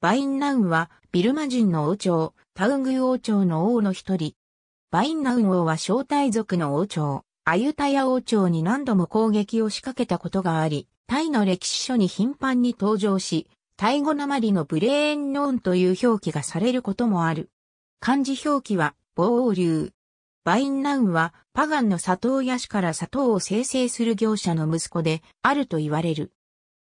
バインナウンはビルマ人の王朝、タウング王朝の王の一人。バインナウン王は招待族の王朝、アユタヤ王朝に何度も攻撃を仕掛けたことがあり、タイの歴史書に頻繁に登場し、タイ語りのブレーンノーンという表記がされることもある。漢字表記は、暴王流。バインナウンは、パガンの砂糖屋氏から砂糖を生成する業者の息子で、あると言われる。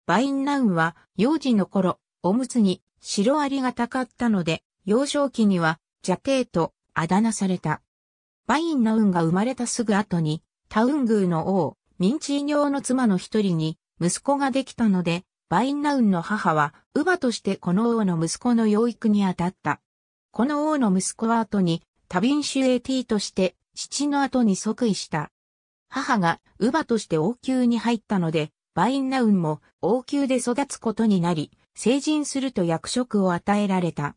バインナウンは、幼児の頃、おむつにシロアリがたかったので、幼少期には邪帝とあだ名された。バインナウンが生まれたすぐ後に、タウングーの王、ミンチーニョーの妻の一人に息子ができたので、バインナウンの母は、乳母としてこの王の息子の養育にあたった。この王の息子は後に、タビンシュエティとして、父の後に即位した。母が乳母として王宮に入ったので、バインナウンも王宮で育つことになり、成人すると役職を与えられた。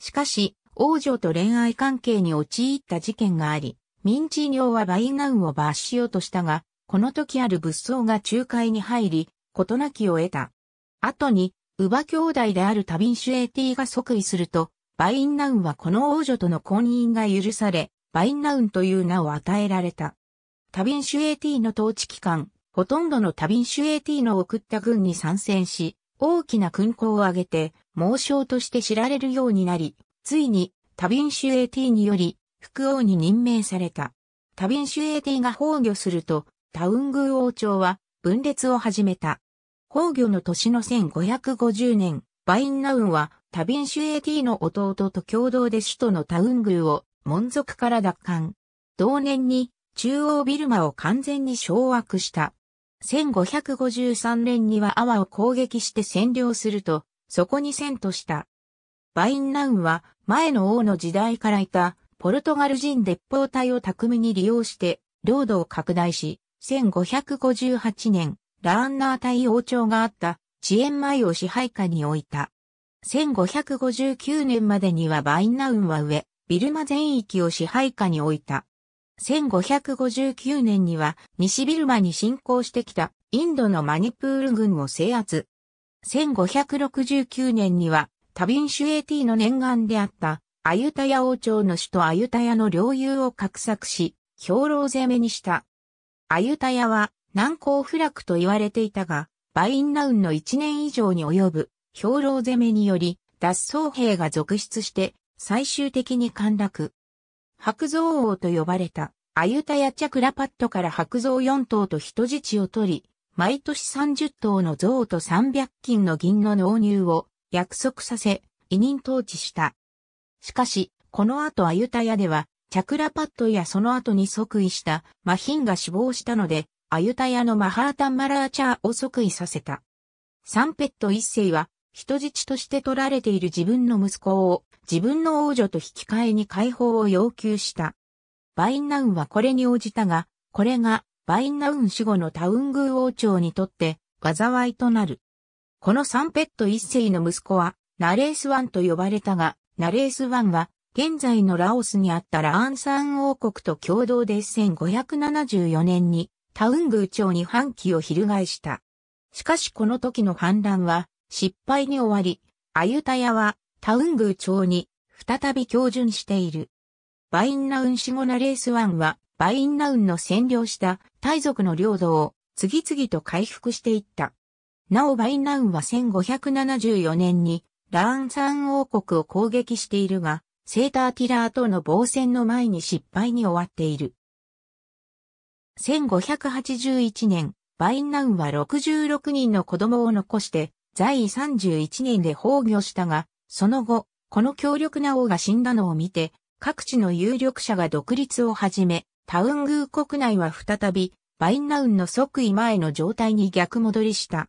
しかし、王女と恋愛関係に陥った事件があり、ミンチーニョはバイナウンを罰しようとしたが、この時ある仏僧が仲介に入り、事なきを得た。後に、乳母兄弟であるタビンシュエーティが即位すると、バインナウンはこの王女との婚姻が許され、バインナウンという名を与えられた。タビンシュエーティの統治期間、ほとんどのタビンシュエーティの送った軍に参戦し、大きな勲功を挙げて、猛将として知られるようになり、ついに、タビン・シュエーティにより、副王に任命された。タビン・シュエーティが崩御すると、タウン宮王朝は分裂を始めた。崩御の年の1550年、バインナウンはタビン・シュエーティの弟と共同で首都のタウン宮を門族から奪還。同年に中央ビルマを完全に掌握した。1553年には阿波を攻撃して占領すると、そこに遷都した。バインナウンは前の王の時代からいたポルトガル人鉄砲隊を巧みに利用して領土を拡大し、1558年、ラーンナー隊王朝があった遅延前を支配下に置いた。1559年までにはバインナウンは上、ビルマ全域を支配下に置いた。1559年には西ビルマに侵攻してきたインドのマニプール軍を制圧。1569年にはタビンシュエティの念願であったアユタヤ王朝の首都アユタヤの領有を画策し、兵糧攻めにした。アユタヤは難攻不落と言われていたが、バインナウンの1年以上に及ぶ兵糧攻めにより脱走兵が続出して最終的に陥落。白蔵王と呼ばれた、アユタヤチャクラパッドから白蔵4頭と人質を取り、毎年30頭の象と300斤の銀の納入を約束させ、委任統治した。しかし、この後アユタヤでは、チャクラパッドやその後に即位したマヒンが死亡したので、アユタヤのマハータンマラーチャーを即位させた。サンペット一世は人質として取られている自分の息子を自分の王女と引き換えに解放を要求した。バインナウンはこれに応じたが、これがバインナウン死後のタウン宮王朝にとって災いとなる。このサンペット一世の息子はナレースワンと呼ばれたが、ナレースワンは現在のラオスにあったラーンサン王国と共同で1574年にタウン宮朝に反旗を翻した。しかしこの時の反乱は失敗に終わり、アユタヤはタウングー町に再び標準している。バインナウンシゴナレース1はバインナウンの占領した大族の領土を次々と回復していった。なおバインナウンは1574年にラーンサン王国を攻撃しているが、セーターティラーとの防戦の前に失敗に終わっている。1581年、バインナウンは66人の子供を残して在位31年で崩御したが、その後、この強力な王が死んだのを見て、各地の有力者が独立を始め、タウン宮国内は再び、バインナウンの即位前の状態に逆戻りした。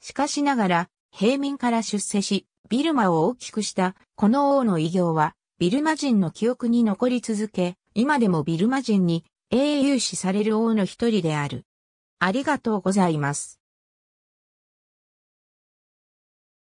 しかしながら、平民から出世し、ビルマを大きくしたこの王の偉業は、ビルマ人の記憶に残り続け、今でもビルマ人に英雄視される王の一人である。ありがとうございます。